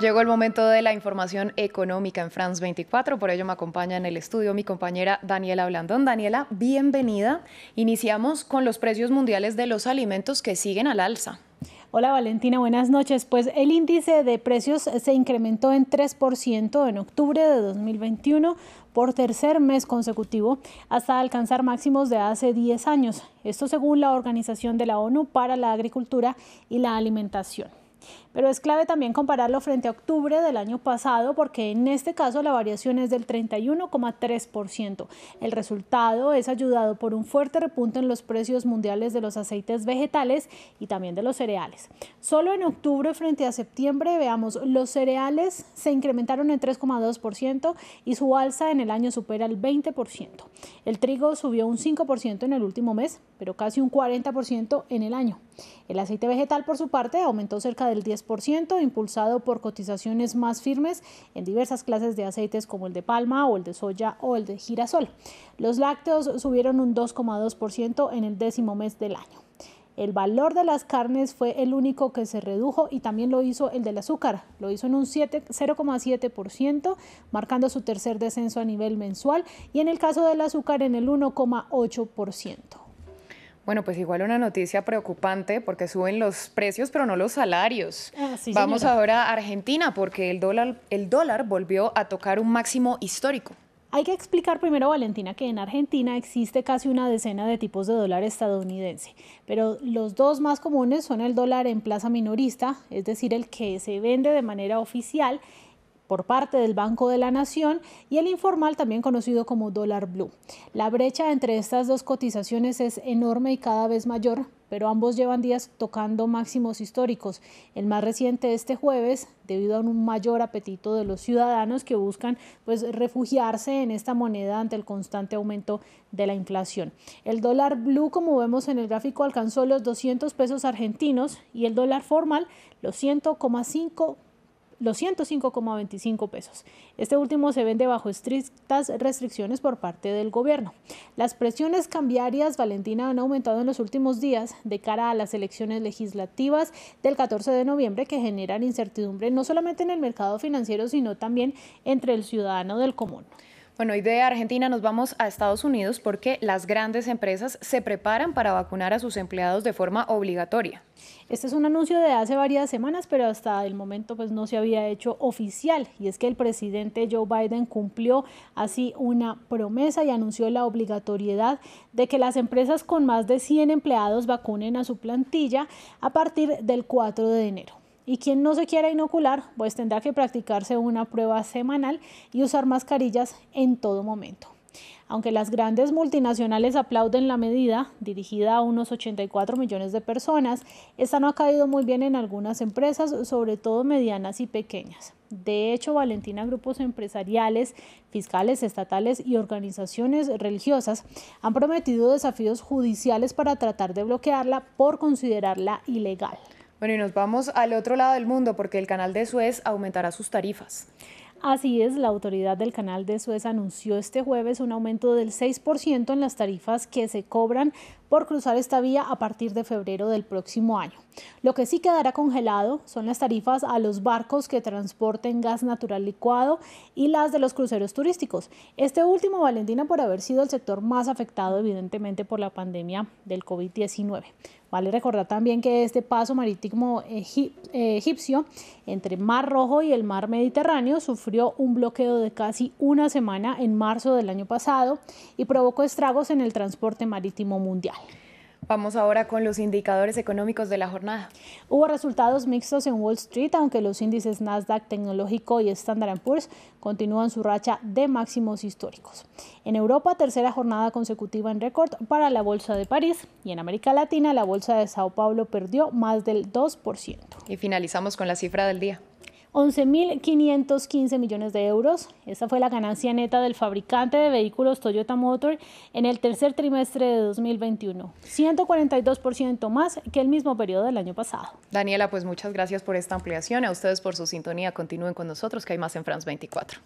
Llegó el momento de la información económica en France 24, por ello me acompaña en el estudio mi compañera Daniela Blandón. Daniela, bienvenida. Iniciamos con los precios mundiales de los alimentos que siguen al alza. Hola Valentina, buenas noches. Pues el índice de precios se incrementó en 3% en octubre de 2021 por tercer mes consecutivo hasta alcanzar máximos de hace 10 años. Esto según la Organización de la ONU para la Agricultura y la Alimentación. Pero es clave también compararlo frente a octubre del año pasado porque en este caso la variación es del 31,3%. El resultado es ayudado por un fuerte repunte en los precios mundiales de los aceites vegetales y también de los cereales. Solo en octubre frente a septiembre, veamos, los cereales se incrementaron en 3,2% y su alza en el año supera el 20%. El trigo subió un 5% en el último mes, pero casi un 40% en el año. El aceite vegetal, por su parte, aumentó cerca del 10%, impulsado por cotizaciones más firmes en diversas clases de aceites como el de palma o el de soya o el de girasol. Los lácteos subieron un 2,2% en el décimo mes del año. El valor de las carnes fue el único que se redujo y también lo hizo el del azúcar. Lo hizo en un 0,7%, marcando su tercer descenso a nivel mensual y en el caso del azúcar en el 1,8%. Bueno, pues igual una noticia preocupante porque suben los precios, pero no los salarios. Ah, Vamos ahora a Argentina porque el dólar, el dólar volvió a tocar un máximo histórico. Hay que explicar primero, Valentina, que en Argentina existe casi una decena de tipos de dólar estadounidense, pero los dos más comunes son el dólar en plaza minorista, es decir, el que se vende de manera oficial, por parte del Banco de la Nación y el informal también conocido como dólar blue. La brecha entre estas dos cotizaciones es enorme y cada vez mayor, pero ambos llevan días tocando máximos históricos. El más reciente este jueves, debido a un mayor apetito de los ciudadanos que buscan pues refugiarse en esta moneda ante el constante aumento de la inflación. El dólar blue, como vemos en el gráfico, alcanzó los 200 pesos argentinos y el dólar formal los 100,5 los 105,25 pesos. Este último se vende bajo estrictas restricciones por parte del gobierno. Las presiones cambiarias, Valentina, han aumentado en los últimos días de cara a las elecciones legislativas del 14 de noviembre que generan incertidumbre no solamente en el mercado financiero, sino también entre el ciudadano del común. Bueno, y de Argentina nos vamos a Estados Unidos porque las grandes empresas se preparan para vacunar a sus empleados de forma obligatoria. Este es un anuncio de hace varias semanas, pero hasta el momento pues no se había hecho oficial y es que el presidente Joe Biden cumplió así una promesa y anunció la obligatoriedad de que las empresas con más de 100 empleados vacunen a su plantilla a partir del 4 de enero. Y quien no se quiera inocular, pues tendrá que practicarse una prueba semanal y usar mascarillas en todo momento. Aunque las grandes multinacionales aplauden la medida, dirigida a unos 84 millones de personas, esta no ha caído muy bien en algunas empresas, sobre todo medianas y pequeñas. De hecho, Valentina, grupos empresariales, fiscales, estatales y organizaciones religiosas han prometido desafíos judiciales para tratar de bloquearla por considerarla ilegal. Bueno, y nos vamos al otro lado del mundo porque el canal de Suez aumentará sus tarifas. Así es, la autoridad del canal de Suez anunció este jueves un aumento del 6% en las tarifas que se cobran por cruzar esta vía a partir de febrero del próximo año. Lo que sí quedará congelado son las tarifas a los barcos que transporten gas natural licuado y las de los cruceros turísticos. Este último, Valentina, por haber sido el sector más afectado evidentemente por la pandemia del COVID-19. Vale recordar también que este paso marítimo eh, eh, egipcio entre Mar Rojo y el Mar Mediterráneo sufrió un bloqueo de casi una semana en marzo del año pasado y provocó estragos en el transporte marítimo mundial. Vamos ahora con los indicadores económicos de la jornada. Hubo resultados mixtos en Wall Street, aunque los índices Nasdaq tecnológico y Standard Poor's continúan su racha de máximos históricos. En Europa, tercera jornada consecutiva en récord para la Bolsa de París y en América Latina, la Bolsa de Sao Paulo perdió más del 2%. Y finalizamos con la cifra del día. 11.515 millones de euros. Esa fue la ganancia neta del fabricante de vehículos Toyota Motor en el tercer trimestre de 2021, 142% más que el mismo periodo del año pasado. Daniela, pues muchas gracias por esta ampliación, a ustedes por su sintonía, continúen con nosotros que hay más en France 24.